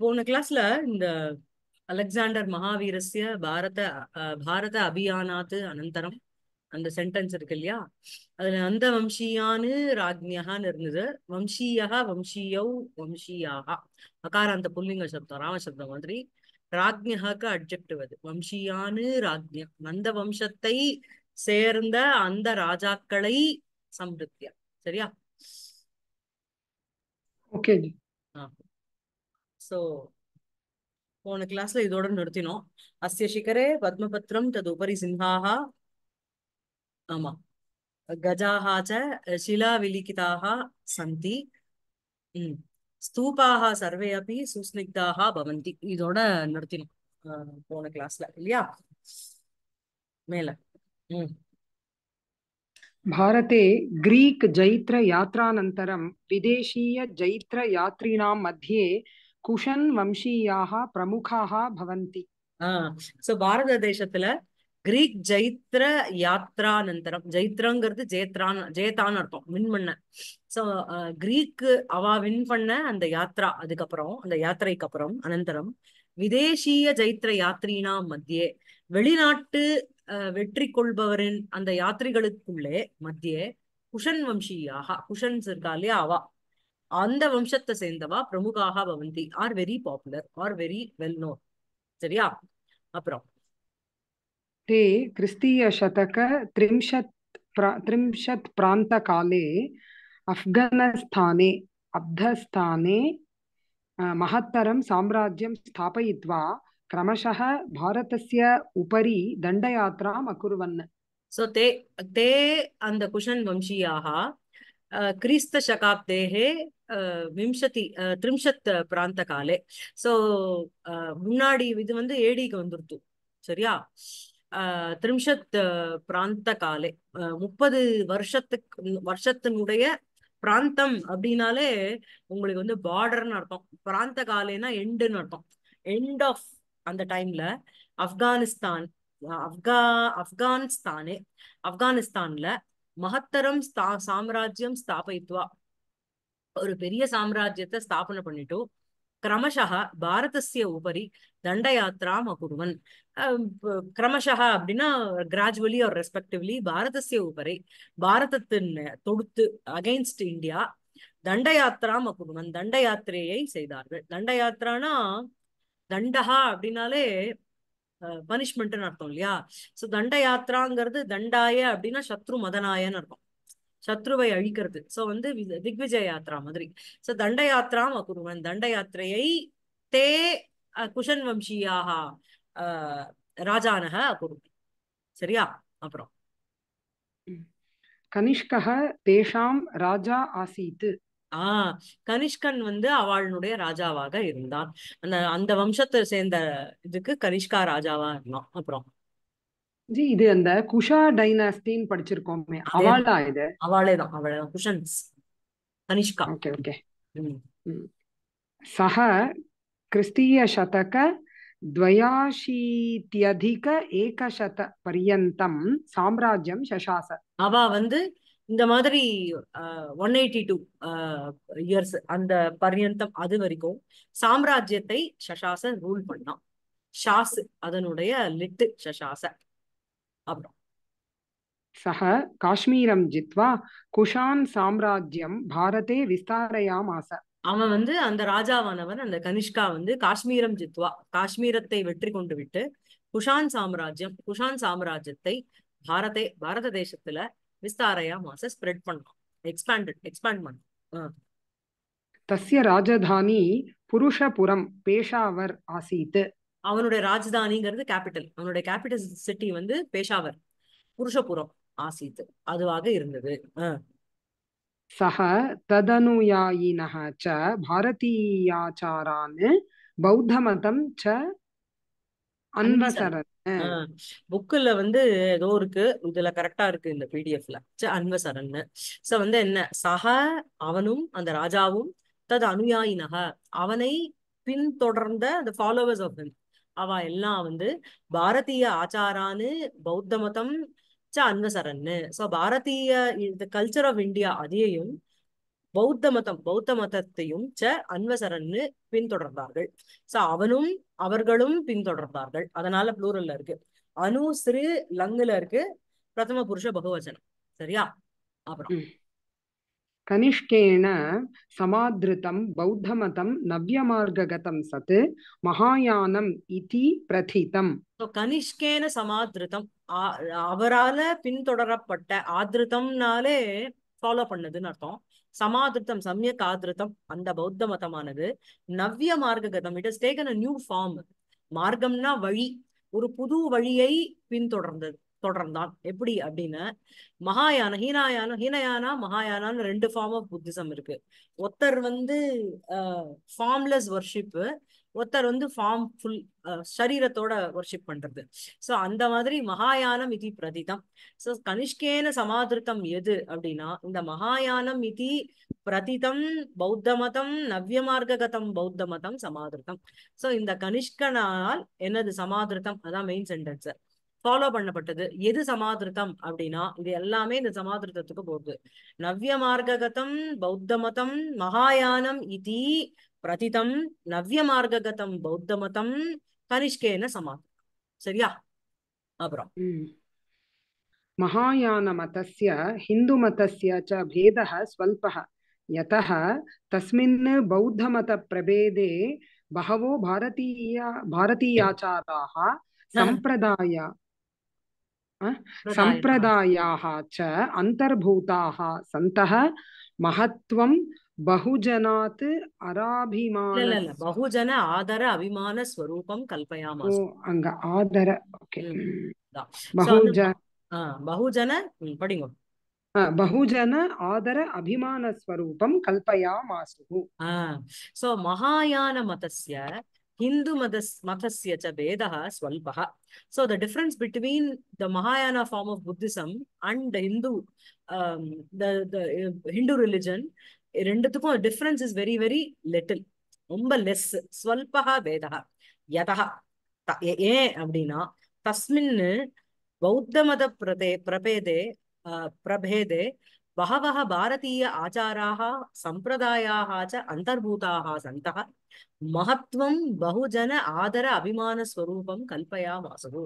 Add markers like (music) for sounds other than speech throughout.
போன கிளாஸ்ல இந்த அலெக்சாண்டர் மகாவீரஸ்ய பாரத பாரத அபியானாத்து அனந்தரம் அந்த சென்டென்ஸ் இருக்கு இல்லையா அதுல அந்த வம்சியானு ராஜ்யகான்னு இருந்தது வம்சீயா வம்சீயௌ வம்சீயாகா அகாராந்த புல்லிங்க சப்தம் ராமசப்தம் மாதிரி ராஜ்யகாக்கு அப்ஜெக்டிவ் அது வம்சியானு ராஜ்யம் அந்த வம்சத்தை சேர்ந்த அந்த ராஜாக்களை சம்ருத்தியா சரியா ஓகே ஆ சோ போன கிளாஸ்ல இதோட நிறுத்தினோம் அஸ்ய சிகரே பத்மபத்ரம் உபரி சிம்ஹாக ஆமா கஜாக ச சிலா விலிகிதாக சந்தி ம் ஸ்தூபாக சர்வே அப்படி சுஸ்னிக்தாக பவந்தி இதோட நிறுத்தினோம் போன கிளாஸ்ல இல்லையா மேல भारते ग्रीक् जैत्रयात्रानन्तरं विदेशीयजैत्रयात्रिणां मध्ये குஷன் வம்சீயாக பிரமுகாக பவந்தி சோ பாரத தேசத்துல கிரீக் ஜைத்ர யாத்ரா நந்தரம் ஜைத்ரங்கிறது ஜேத்ரான் ஜெயத்தான் அர்த்தம் வின் பண்ண சோ கிரீக்கு அவா வின் பண்ண அந்த யாத்ரா அதுக்கப்புறம் அந்த யாத்திரைக்கு அப்புறம் அனந்தரம் விதேசிய ஜைத்ர யாத்ரீனா மத்தியே வெளிநாட்டு வெற்றி கொள்பவரின் அந்த யாத்திரிகளுக்குள்ளே மத்தியே குஷன் வம்சியாக குஷன்ஸ் இருக்கா இல்லையா அவா அந்த வம்சத்தை சேர்ந்தவா பிரமுகாக பவந்தி are very popular are very well known சரியா அப்புறம் ते क्रिस्तीयशतक त्रिंशत् प्रा त्रिंशत् प्रान्तकाले अफ्घानस्थाने अब्धस्थाने महत्तरं स्थापयित्वा क्रमशः भारतस्य उपरि दण्डयात्राम् अकुर्वन् सो ते ते அந்த குஷன் வம்சியாக क्रीस्तशकाब्देः விம்சதி திரிம்சத் பிராந்த காலே சோ முன்னாடி இது வந்து ஏடிக்கு வந்துருத்து சரியா திரிம்சத் பிராந்த காலே முப்பது வருஷத்துக்கு வருஷத்தினுடைய பிராந்தம் அப்படின்னாலே உங்களுக்கு வந்து பார்டர்னு அர்த்தம் பிராந்த காலேனா எண்டுன்னு அர்த்தம் எண்ட் ஆஃப் அந்த டைம்ல ஆப்கானிஸ்தான் ஆப்கா ஆப்கானிஸ்தானே ஆப்கானிஸ்தான்ல மகத்தரம் ஸ்தா சாம்ராஜ்யம் ஸ்தாபயித்வா ஒரு பெரிய சாம்ராஜ்யத்தை ஸ்தாபனை பண்ணிட்டு கிரமஷ பாரதசிய உபரி தண்டயாத்திராம் அகுருவன் கிரமஷா அப்படின்னா கிராஜுவலி ஆர் ரெஸ்பெக்டிவ்லி பாரதசிய உபரி பாரதத்தின் தொடுத்து அகைன்ஸ்ட் இந்தியா தண்டயாத்திராம் அகுருவன் தண்டயாத்திரையை செய்தார்கள் தண்டயாத்திரானா தண்டகா அப்படின்னாலே பனிஷ்மெண்ட்னு அர்த்தம் இல்லையா சோ தண்ட யாத்திராங்கிறது தண்டாய அப்படின்னா சத்ரு மதனாயன்னு அர்த்தம் சத்ருவை அழிக்கிறது சோ வந்து திக்விஜய யாத்திரா மாதிரி சோ தண்ட யாத்திராம் அக்குருவன் தண்ட யாத்திரையை தே குஷன் வம்சியாக ராஜானக அக்குருவன் சரியா அப்புறம் கனிஷ்கா தேஷாம் ராஜா ஆசீத் ஆஹ் கனிஷ்கன் வந்து அவளுடைய ராஜாவாக இருந்தான் அந்த அந்த வம்சத்தை சேர்ந்த இதுக்கு கனிஷ்கா ராஜாவா இருந்தான் அப்புறம் ஜி இது அந்த குஷா டைனாஸ்டின்னு படிச்சிருக்கோமே அவளா இது அவளே தான் அவளே தான் குஷன்ஸ் கனிஷ்கா ஓகே ஓகே சக கிறிஸ்தீய சதக द्वयाशीत्यधिक ஏகசத पर्यन्तं சாம்ராஜ்யம் शशास अवा வந்து இந்த மாதிரி ஒன் எயிட்டி டூ இயர்ஸ் அந்த பர்யந்தம் அது வரைக்கும் சாம்ராஜ்யத்தை சசாசன் ரூல் பண்ணான் ஷாஸ் அதனுடைய லிட்டு சசாச அப்புறம் சக காஷ்மீரம் ஜித்வா குஷான் சாம்ராஜ்யம் பாரதே விஸ்தாரயாமாச அவன் வந்து அந்த ராஜாவானவன் அந்த கனிஷ்கா வந்து காஷ்மீரம் ஜித்வா காஷ்மீரத்தை வெற்றி கொண்டு விட்டு குஷான் சாம்ராஜ்யம் குஷான் சாம்ராஜ்யத்தை பாரதே பாரத தேசத்துல விஸ்தாரயா மாசஸ் ஸ்ப்ரெட் பண்ணோம் எக்ஸ்பேண்டட் எக்ஸ்பேண்ட் பண்ணோம் தஸ்ய ராஜதானி புருஷபுரம் பேஷாவர் ஆசீத் அவனுடைய ராஜதானிங்கிறது கேபிட்டல் அவனுடைய கேபிட்டல் சிட்டி வந்து பேஷாவர் புருஷபுரம் ஆசீத் அதுவாக இருந்தது சஹ ததனுயாயினஹ ச பாரதீயாச்சாரான் பௌத்த மதம் ச புக்ல வந்து ஏதோ இருக்கு இதுல கரெக்டா இருக்கு இந்த பிடிஎஃப்ல அன்பசரன் சோ வந்து என்ன சக அவனும் அந்த ராஜாவும் தது அனுயாயினக அவனை பின்தொடர்ந்த அந்த ஃபாலோவர்ஸ் ஆஃப் ஹிம் அவ எல்லாம் வந்து பாரதிய ஆச்சாரான்னு பௌத்த மதம் அன்பசரன்னு சோ பாரதிய இந்த கல்ச்சர் ஆஃப் இந்தியா அதையும் பௌத்த மதம் பௌத்த மதத்தையும் ச அன்வசரன்னு பின்தொடர்ந்தார்கள் சோ அவனும் அவர்களும் பின்தொடர்ந்தார்கள் அதனால புளூரல்ல இருக்கு அணு சிறு லங்குல இருக்கு பிரதம புருஷ பகுவச்சனம் சரியா அப்புறம் கனிஷ்கேன சமாதிருத்தம் பௌத்த மதம் நவ்ய மார்க்ககதம் சத் மகாயானம் இதி பிரதிதம் கனிஷ்கேன சமாதிருத்தம் அவரால பின்தொடரப்பட்ட ஆதிருத்தம்னாலே ஃபாலோ பண்ணதுன்னு அர்த்தம் சமாதிருத்தம் சமயக் ஆதிருத்தம் அந்த பௌத்த மதமானது நவ்ய மார்க்க கதம் it is taken a new form மார்க்கம்னா வழி ஒரு புது வழியை பின்தொடர்ந்தது தொடர்ந்தான் எப்படி அப்படின்னு மகாயான ஹீனாயான ஹீனயானா மகாயானான்னு ரெண்டு ஃபார்ம் ஆஃப் புத்திசம் இருக்கு ஒருத்தர் வந்து ஃபார்ம்லெஸ் வர்ஷிப்பு ஒருத்தர் வந்து ஃபார்ம் ஃபுல் சரீரத்தோட ஒர்ஷிப் பண்றது ஸோ அந்த மாதிரி மகாயானம் இது பிரதிதம் ஸோ கனிஷ்கேன சமாதிருத்தம் எது அப்படின்னா இந்த மகாயானம் இது பிரதிதம் பௌத்த மதம் நவ்ய மார்க்ககதம் பௌத்த மதம் சமாதிருத்தம் ஸோ இந்த கனிஷ்கனால் என்னது சமாதிருத்தம் அதான் மெயின் சென்டென்ஸ் ஃபாலோ பண்ணப்பட்டது எது சமாதிருத்தம் அப்படின்னா இது எல்லாமே இந்த சமாதிருத்தத்துக்கு போகுது நவ்ய மார்க்ககதம் பௌத்த மதம் மகாயானம் இது प्रतितम नव्य मार्गगतम बौद्ध मतम कनिष्केन समा सरिया अपरा हम्म। महायान मतस्य हिंदु मतस्य च भेदः स्वल्पः यतः तस्मिन् बौद्ध मत प्रभेदे बहवो भारतीय भारतीयाचाराः संप्रदाय संप्रदायाः च अन्तर्भूताः सन्तः महत्वं பகுஜனாத் அராபிமான பகுஜன ஆதர அபிமான ஸ்வரூபம் கல்பயாமா அங்க ஆதர ஓகே பகுஜ பகுஜன படிங்க பகுஜன ஆதர அபிமான ஸ்வரூபம் கல்பயாமாசு சோ மகாயான மதஸ்ய Hindu madas, mathasya cha vedaha swalpaha. So the difference between the Mahayana form of Buddhism and the Hindu, um, the, the Hindu religion ரெண்டுத்துக்கும் difference is very very little ரொம்ப லெஸ் ஸ்வல்பகா வேதகா யதகா ஏன் அப்படின்னா தஸ்மின் பௌத்த மத பிரதே பிரபேதே பிரபேதே பகவக பாரதீய ஆச்சாராக சம்பிரதாயாக அந்தர்பூதாக சந்தக மகத்வம் பகுஜன ஆதர அபிமான ஸ்வரூபம் கல்பயா வாசகு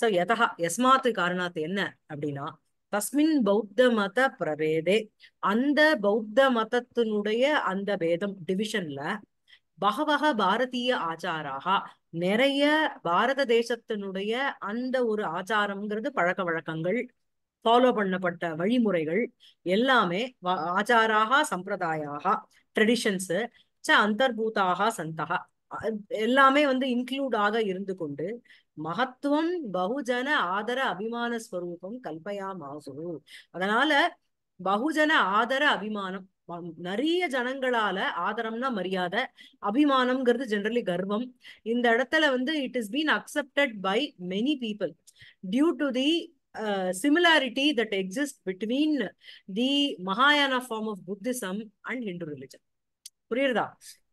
சோ எதா எஸ்மாத்து காரணத்து என்ன அப்படின்னா தஸ்மின் பௌத்த மத பிரவேதே அந்த பௌத்த மதத்தினுடைய அந்த பேதம் டிவிஷன்ல பகவக பாரதிய ஆச்சாராக நிறைய பாரத தேசத்தினுடைய அந்த ஒரு ஆச்சாரம்ங்கிறது பழக்க வழக்கங்கள் ஃபாலோ பண்ணப்பட்ட வழிமுறைகள் எல்லாமே ஆச்சாராக சம்பிரதாயாக ட்ரெடிஷன்ஸ் ச அந்தர்பூதாக சந்தகா எல்லாமே வந்து இன்க்ளூடாக இருந்து கொண்டு மகத்துவம் பகுஜன ஆதர அபிமான ஸ்வரூபம் கல்பயா மாசு அதனால பகுஜன ஆதர அபிமானம் நிறைய ஜனங்களால ஆதரம்னா மரியாதை அபிமானம்ங்கிறது ஜென்ரலி கர்வம் இந்த இடத்துல வந்து it is been accepted by many people due to the similarity that exist between the மகாயான form of Buddhism and Hindu religion புரியுறதா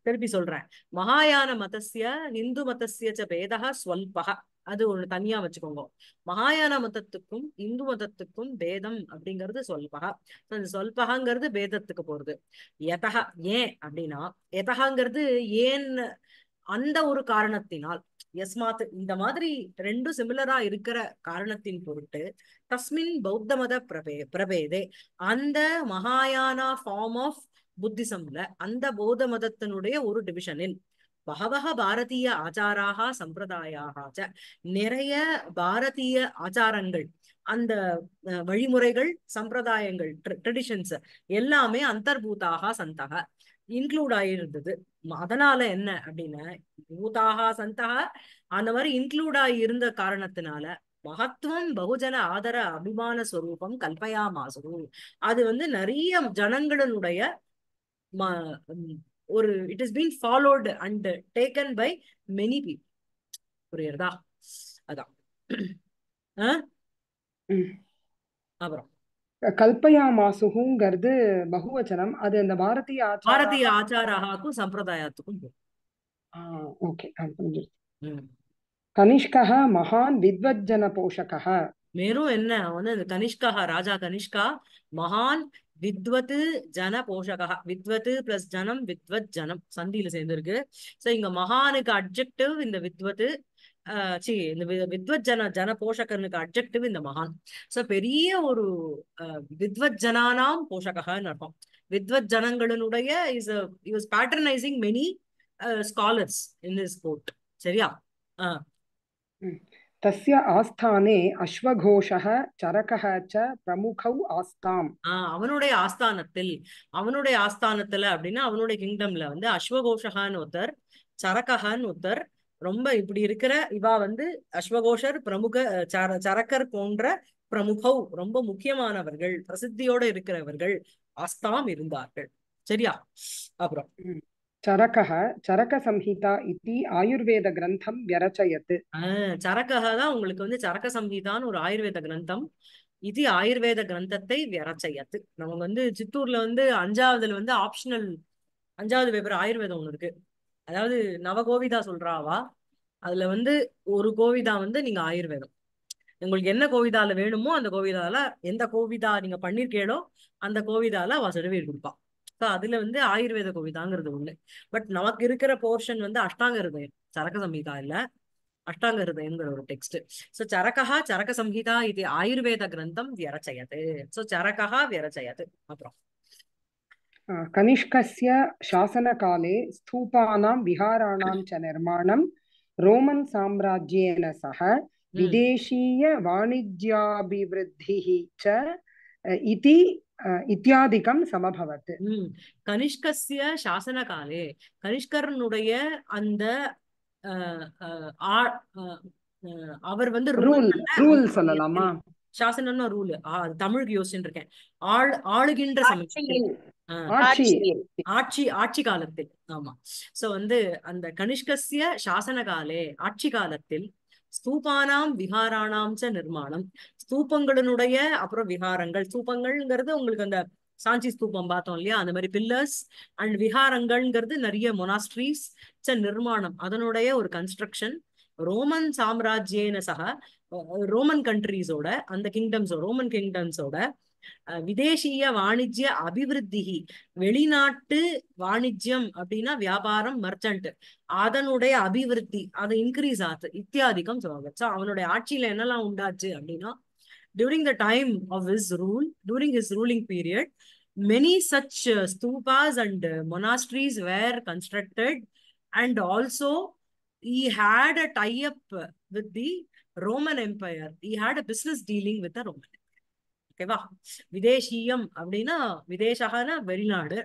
திருப்பி சொல்றேன் மகாயான மதசிய ஹிந்து மதசிய பேதா ஸ்வல்பகா அது ஒண்ணு தனியா வச்சுக்கோங்க மகாயான மதத்துக்கும் இந்து மதத்துக்கும் பேதம் அப்படிங்கிறது சொல்பகா அந்த சொல்பகாங்கிறது பேதத்துக்கு போறது எதகா ஏன் அப்படின்னா எதகாங்கிறது ஏன் அந்த ஒரு காரணத்தினால் எஸ்மாத் இந்த மாதிரி ரெண்டும் சிமிலரா இருக்கிற காரணத்தின் பொருட்டு தஸ்மின் பௌத்த மத பிரபே பிரபேதே அந்த மகாயானா ஃபார்ம் ஆஃப் புத்திசம்ல அந்த பௌத்த மதத்தினுடைய ஒரு டிவிஷனில் பகவக பாரதிய ஆச்சாராக சம்பிரதாயாக நிறைய பாரதிய ஆச்சாரங்கள் அந்த வழிமுறைகள் சம்பிரதாயங்கள் ட்ரெடிஷன்ஸ் எல்லாமே அந்தர்பூதாக சந்தக இன்க்ளூட் ஆயிருந்தது அதனால என்ன அப்படின்னா பூதாக சந்தக அந்த மாதிரி இன்க்ளூட் ஆயிருந்த காரணத்தினால மகத்துவம் பகுஜன ஆதர அபிமான ஸ்வரூபம் மாசு அது வந்து நிறைய ஜனங்களினுடைய ஒரு it is being followed and taken by many people புரியுறதா அதான் அப்புறம் கல்பயா மாசுகுங்கிறது பகுவச்சனம் அது அந்த பாரதிய பாரதிய ஆச்சாராக்கும் சம்பிரதாயத்துக்கும் ஓகே மகான் வித்வஜன போஷகஹ மேலும் என்ன வந்து கனிஷ்கா ராஜா கனிஷ்கா மகான் வித்வத்து ஜன போஷகா வித்வத்து பிளஸ் ஜனம் வித்வத் ஜனம் சந்தியில சேர்ந்திருக்கு சோ இங்க மகானுக்கு அப்ஜெக்டிவ் இந்த வித்வத்து சி இந்த வித்வத் ஜன ஜன போஷகனுக்கு அப்ஜெக்டிவ் இந்த மகான் சோ பெரிய ஒரு வித்வத் ஜனானாம் போஷகன்னு அர்த்தம் வித்வத் ஜனங்களுடைய is is patronising many scholars in this court சரியா ஆஹ் தஸ்ய ஆஸ்தானே அஸ்வகோஷः சரகஹ ச பிரமுகௌ ஆஸ்தாம் அவனுடைய ஆஸ்தானத்தில் அவனுடைய ஆஸ்தானத்துல அப்படின்னா அவனுடைய கிங்டம்ல வந்து அஸ்வகோஷகான்னு ஒருத்தர் சரகஹான்னு ஒருத்தர் ரொம்ப இப்படி இருக்கிற இவா வந்து அஸ்வகோஷர் பிரமுக சர சரக்கர் போன்ற பிரமுகௌ ரொம்ப முக்கியமானவர்கள் பிரசித்தியோட இருக்கிறவர்கள் ஆஸ்தாம் இருந்தார்கள் சரியா அப்புறம் சரகः சம்ஹிதா இத்தி ஆயுர்வேத கிரந்தம் வியரச்சயத்து சரகः தான் உங்களுக்கு வந்து சரக சம்ஹிதான்னு ஒரு ஆயுர்வேத கிரந்தம் இது ஆயுர்வேத கிரந்தத்தை வியரச்சயத்து நம்ம வந்து சித்தூர்ல வந்து அஞ்சாவதுல வந்து ஆப்ஷனல் அஞ்சாவது பேப்பர் ஆயுர்வேதம் ஒண்ணு இருக்கு அதாவது நவகோவிதா சொல்றாவா அதுல வந்து ஒரு கோவிதா வந்து நீங்க ஆயுர்வேதம் உங்களுக்கு என்ன கோவிதால வேணுமோ அந்த கோவிதால எந்த கோவிதா நீங்க பண்ணிருக்கேடோ அந்த கோவிதால அவ சர்வே கொடுப்பான் ஸோ அதுல வந்து ஆயுர்வேத கோவிதாங்கிறது ஒண்ணு பட் நமக்கு இருக்கிற போர்ஷன் வந்து அஷ்டாங்க ஹிருதயம் சரக சம்ஹிதா இல்ல அஷ்டாங்க ஹிருதயங்கிற ஒரு டெக்ஸ்ட் ஸோ சரகா சரக சம்ஹிதா இது ஆயுர்வேத கிரந்தம் வியரச்சயது ஸோ சரகா வியரச்சயது அப்புறம் கனிஷ்கசிய சாசன காலே ஸ்தூபானாம் விஹாராணாம் ச நிர்மாணம் ரோமன் சாம்ராஜ்யேன சக விதேசிய வாணிஜ்யாபிவிருத்தி ச இதி இத்தியாதிகம் சமபவத் கனிஷ்கசிய சாசன காலே கனிஷ்கரனுடைய அந்த அவர் வந்து ரூல் ரூல் சொல்லலாமா சாசனம்னா ரூல் தமிழுக்கு யோசிச்சுட்டு இருக்கேன் ஆள் ஆளுகின்ற சமயம் ஆட்சி ஆட்சி காலத்தில் ஆமா சோ வந்து அந்த கனிஷ்கசிய சாசன காலே ஆட்சி காலத்தில் ஸ்தூபானாம் விகாராணாம் ச நிர்மாணம் ஸ்தூபங்களினுடைய அப்புறம் விகாரங்கள் ஸ்தூபங்கள்ங்கிறது உங்களுக்கு அந்த சாஞ்சி ஸ்தூபம் பார்த்தோம் இல்லையா அந்த மாதிரி பில்லர்ஸ் அண்ட் விகாரங்கள்ங்கிறது நிறைய மொனாஸ்ட்ரீஸ் ச நிர்மாணம் அதனுடைய ஒரு கன்ஸ்ட்ரக்ஷன் ரோமன் சாம்ராஜ்யேன சக ரோமன் கண்ட்ரீஸோட அந்த கிங்டம்ஸோ ரோமன் கிங்டம்ஸோட விதேசிய வாணிஜ்ய அபிவிருத்தி வெளிநாட்டு வாணிஜ்யம் அப்படின்னா வியாபாரம் மர்ச்சன்ட் அதனுடைய அபிவிருத்தி அது இன்க்ரீஸ் ஆகுது இத்தியாதிக்கம் சொல்லுவாங்க அவனுடைய ஆட்சியில என்னெல்லாம் உண்டாச்சு அப்படின்னா during the time of his rule during his ruling period many such stupas and monasteries were constructed and also he had a tie-up with the Roman Empire. He had a business dealing with the Roman ஓகேவா விதேசியம் அப்படின்னா விதேசகான வெளிநாடு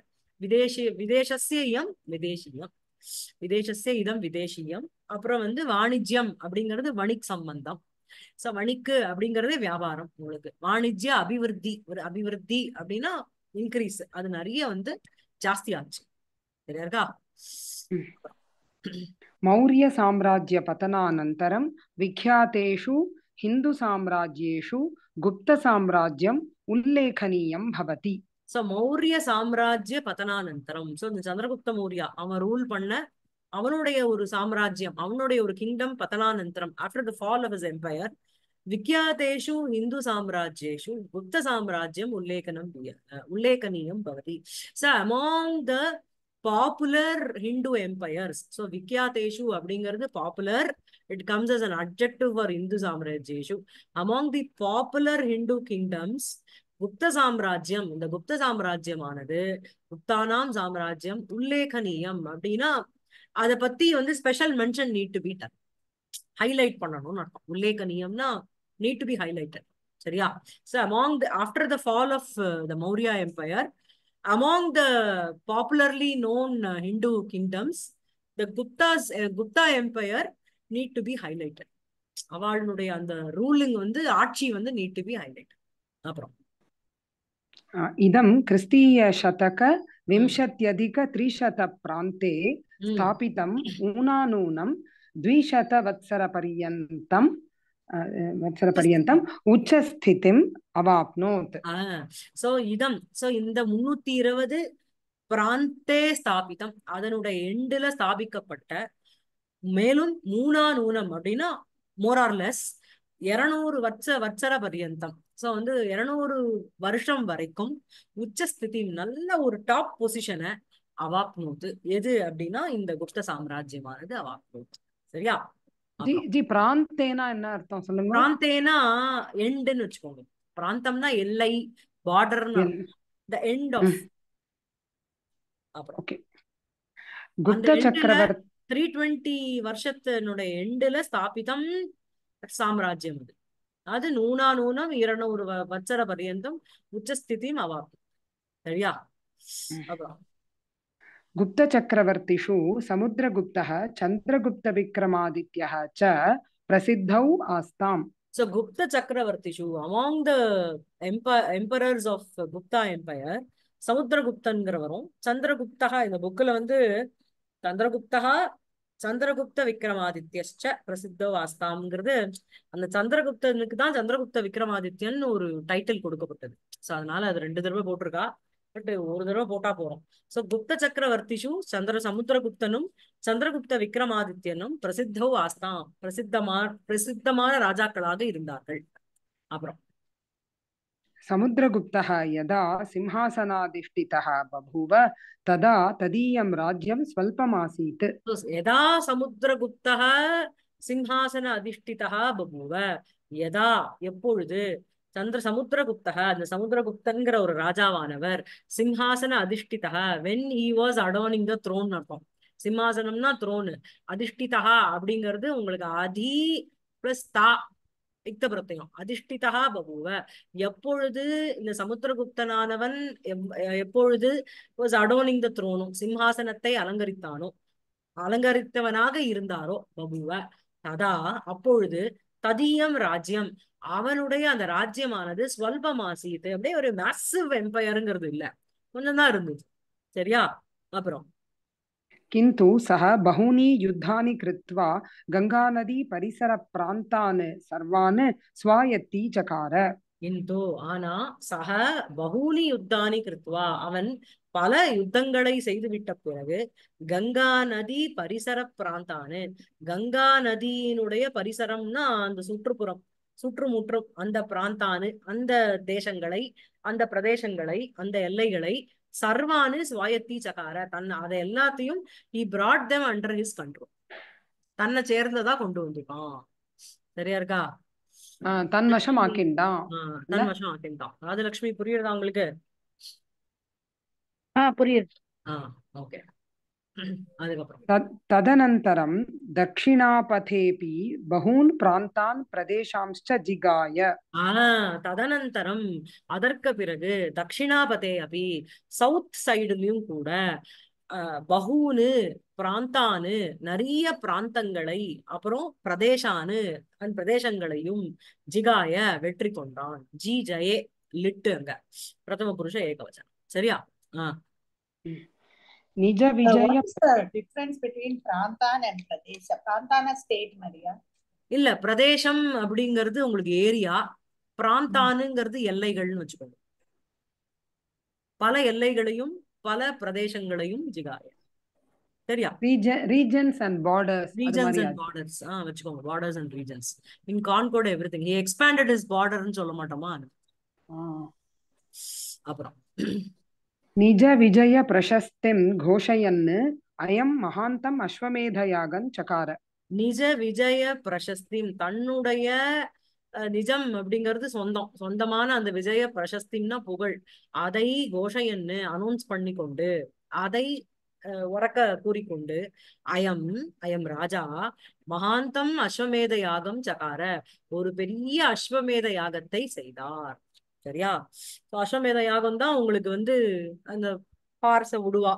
விதேசிய விதேசசியம் விதேசியம் விதேசசிய இதம் விதேசியம் அப்புறம் வந்து வாணிஜ்யம் அப்படிங்கிறது வணிக் சம்பந்தம் so வணிக்கு அப்படிங்கறதே வியாபாரம் உங்களுக்கு வாணிஜ்ய அபிவிருத்தி ஒரு அபிவிருத்தி அப்படின்னா இன்க்ரீஸ் அது நிறைய வந்து ஜாஸ்தி ஆச்சு சரியா இருக்கா மௌரிய சாம்ராஜ்ய பதனானந்தரம் விக்யாதேஷு ஹிந்து சாம்ராஜ்யேஷு குப்த சாம்ராஜ்யம் ఉల్లేఖనీయం பவதி சோ மௌரிய சாம்ராஜ்ய பதனானந்தரம் சோ இந்த சந்திரகுப்த மௌரியா அவன் ரூல் பண்ண அவனுடைய ஒரு சாம்ராஜ்யம் அவனுடைய ஒரு கிங்டம் பதனானந்தரம் after the fall of his empire விக்யாதேஷு இந்து சாம்ராஜ்யேஷு குப்த சாம்ராஜ்யம் உல்லேகனம் உல்லேகனியம் பவதி so among the popular Hindu empires so விக்யாதேஷு அப்படிங்கிறது popular It comes as an adjective for Hindu Samrajyeshu. Among the popular Hindu kingdoms Gupta சாம்ராஜ்யம் இந்த குப்த சாம்ராஜ்யமானது குப்தானாம் சாம்ராஜ்யம் உல்லேகனீயம் அப்படின்னா அதை பத்தி வந்து special mention need to be done highlight பண்ணணும்னு அர்த்தம் உல்லேகனியம்னா நீட் டு பி ஹைலைட்டட் சரியா so among the after the fall of the Maurya empire among the popularly known Hindu kingdoms the Guptas Gupta empire need to be highlighted அவளுடைய அந்த ruling வந்து ஆட்சி வந்து NEET to B highlight அப்புறம் இதம் சதக பிராந்தே ஸ்தாபிதம் ஊனானூனம் प्रान्ते வத்சர பரியந்தம் வத்சர பரியந்தம் உச்சஸ்திதிம் அவாப்னோத் சோ இதம் சோ இந்த முன்னூத்தி இருபது பிராந்தே ஸ்தாபிதம் அதனுடைய எண்டுல ஸ்தாபிக்கப்பட்ட மேலும் மூணா ஊனம் அப்படின்னா மோரார்லெஸ் இருநூறு வச்ச வச்சர பரியந்தம் ஸோ வந்து இருநூறு வருஷம் வரைக்கும் உச்சஸ்திதி நல்ல ஒரு டாப் பொசிஷனை அவாப்னூத்து எது அப்படின்னா இந்த குப்த சாம்ராஜ்யமானது அவாப்னூத்து சரியா ஜி பிராந்தேனா என்ன அர்த்தம் சொல்லுங்க பிராந்தேனா எண்டுன்னு வச்சுக்கோங்க பிராந்தம்னா எல்லை பார்டர்னு த எண்ட் ஆஃப் அப்புறம் குப்த சக்கரவர்த்தி த்ரீ டுவெண்ட்டி வருஷத்தினுடைய எண்டுல ஸ்தாபிதம் சாம்ராஜ்யம் அது அது நூனா நூனம் இருநூறு வச்சர பரியந்தம் உச்சஸ்திதியும் அவாப்து சரியா குப்த சக்கரவர்த்திஷு சமுத்திரகுப்த சந்திரகுப்த விக்ரமாதித்ய ச பிரசித்தௌ ஆஸ்தாம் சோ குப்த சக்கரவர்த்திஷு அமாங் த எம்ப எம்பரர்ஸ் ஆஃப் குப்தா எம்பையர் சமுத்திரகுப்தன்கிறவரும் சந்திரகுப்தா இந்த புக்கில் வந்து சந்திரகுப்தா சந்திரகுப்த விக்ரமாதித்யஸ்ட பிரசித்தோ வாஸ்தாம்ங்கிறது அந்த சந்திரகுப்தனுக்கு தான் சந்திரகுப்த விக்ரமாதித்யன் ஒரு டைட்டில் கொடுக்கப்பட்டது ஸோ அதனால அது ரெண்டு தடவை போட்டிருக்கா பட் ஒரு தடவை போட்டா போறோம் ஸோ குப்த சக்கரவர்த்திஷு சந்திர சமுத்திரகுப்தனும் சந்திரகுப்த விக்ரமாதித்யனும் பிரசித்தோ ஆஸ்தாம் பிரசித்தமா பிரசித்தமான ராஜாக்களாக இருந்தார்கள் அப்புறம் சமுத்திரகுப்தः यदा सिंहासनाधिष्ठितः बभूव तदा तदीयं राज्यं स्वल्पमासीत् यदा समुद्रगुप्तः சிம்ஹாசன அதிஷ்டிதா பபூவ யதா எப்பொழுது சந்திர சமுத்திரகுப்தக அந்த சமுத்திரகுப்தங்கிற ஒரு ராஜாவானவர் சிம்ஹாசன அதிஷ்டிதா when he was adorning the throne அர்த்தம் சிம்ஹாசனம்னா த்ரோனு அதிஷ்டிதா அப்படிங்கிறது உங்களுக்கு அதி பிளஸ் தா யுக்தபிரத்தையும் அதிஷ்டிதா பபுவ எப்பொழுது இந்த சமுத்திரகுப்தனானவன் எப்பொழுது அடோனிங் த த்ரோனும் சிம்ஹாசனத்தை அலங்கரித்தானோ அலங்கரித்தவனாக இருந்தாரோ பபுவ ததா அப்பொழுது ததியம் ராஜ்யம் அவனுடைய அந்த ராஜ்யமானது ஸ்வல்பமாசித்து அப்படியே ஒரு மேசிவ் எம்பையருங்கிறது இல்ல கொஞ்சம் தான் இருந்தது சரியா அப்புறம் किन्तु सः बहूनि युद्धानि कृत्वा गङ्गानदी परिसरप्रान्तान् सर्वान् स्वायत्ती चकार கிந்து ஆனா சக பகூனி யுத்தானி कृत्वा அவன் பல யுத்தங்களை செய்துவிட்ட பிறகு கங்கா நதி பரிசர பிராந்தானு கங்கா நதியினுடைய பரிசரம்னா அந்த சுற்றுப்புறம் சுற்றுமுற்றும் அந்த பிராந்தானு அந்த தேசங்களை அந்த பிரதேசங்களை அந்த எல்லைகளை சர்வானு சுவாயத்தி சகார தன் அதை எல்லாத்தையும் he brought them under his control தன்னை சேர்ந்ததா கொண்டு வந்திருக்கான் சரியா இருக்கா தன் வசம் ஆக்கின்றான் தன் வசம் ஆக்கின்றான் ராஜலட்சுமி புரியுறதா உங்களுக்கு புரியுது ஆஹ் ஓகே तदनन्तरं (clears throat) दक्षिणापथेऽपि பிராந்தான் பிரதேசம் ஜிகாய ஆஹ் ததனந்தரம் அதற்கு பிறகு தட்சிணாபதே அபி சவுத் சைடுலயும் கூட பகுனு பிராந்தானு நிறைய பிராந்தங்களை அப்புறம் பிரதேசானு பிரதேசங்களையும் ஜிகாய வெற்றி கொண்டான் ஜி ஜயே லிட்டு அங்க பிரதம புருஷ ஏகவச்சனம் சரியா ஆஹ் నిజ విజయ டிஃபரன்ஸ் பிட்வீன் பிராந்தான் அண்ட் பிரதேச பிராந்தான ஸ்டேட் மாதிரியா இல்ல பிரதேசம் அப்படிங்கிறது உங்களுக்கு ஏரியா பிராந்தானுங்கிறது எல்லைகள்னு வச்சுக்கோங்க பல எல்லைகளையும் பல பிரதேசங்களையும் ஜிகாய சரியா region regions and borders regions and borders ஆ வச்சுக்கோங்க borders and regions in conquered everything thing expanded is பார்டர்னு சொல்ல மாட்டோமா அப்புறம் நிஜ விஜய பிரசஸ்திம் கோஷயன்னு அயம் மகாந்தம் அஸ்வமேத யாகன் சகார நிஜ விஜய பிரசஸ்திம் தன்னுடைய நிஜம் அப்படிங்கிறது சொந்தம் சொந்தமான அந்த விஜய பிரசஸ்தின்னா புகழ் அதை கோஷையன்னு அனௌன்ஸ் பண்ணி கொண்டு அதை உறக்க கூறிக்கொண்டு அயம் அயம் ராஜா மகாந்தம் அஸ்வமேத யாகம் சகார ஒரு பெரிய அஸ்வமேத யாகத்தை செய்தார் சரியா ஸோ அஸ்வமேத யாகம் தான் உங்களுக்கு வந்து அந்த பார்ச விடுவா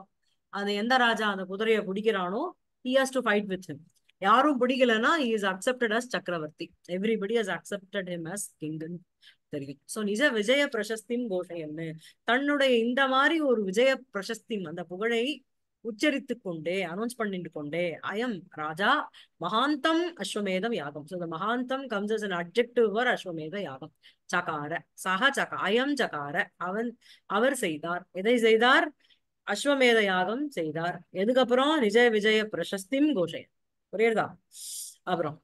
அந்த எந்த ராஜா அந்த குதிரையை பிடிக்கிறானோ he has to fight with him யாரும் பிடிக்கலன்னா இஸ் அக்செப்டட் அஸ் சக்கரவர்த்தி everybody has accepted him as kingdom தெரியும் சோ நிஜ விஜய பிரசஸ்தின் கோஷை என்ன தன்னுடைய இந்த மாதிரி ஒரு விஜய பிரசஸ்தி அந்த புகழை உச்சரித்து கொண்டே அனௌன்ஸ் பண்ணிட்டு கொண்டே அயம் ராஜா மகாந்தம் அஸ்வமேதம் யாகம் மகாந்தம் கம்ஸ் அஸ் அன் அப்ஜெக்டிவ் வர் அஸ்வமேத யாகம் சகார சக சக அயம் சகார அவன் அவர் செய்தார் எதை செய்தார் அஸ்வமேத யாகம் செய்தார் எதுக்கப்புறம் நிஜ விஜய பிரசஸ்திம் கோஷயம் புரியுதா அப்புறம்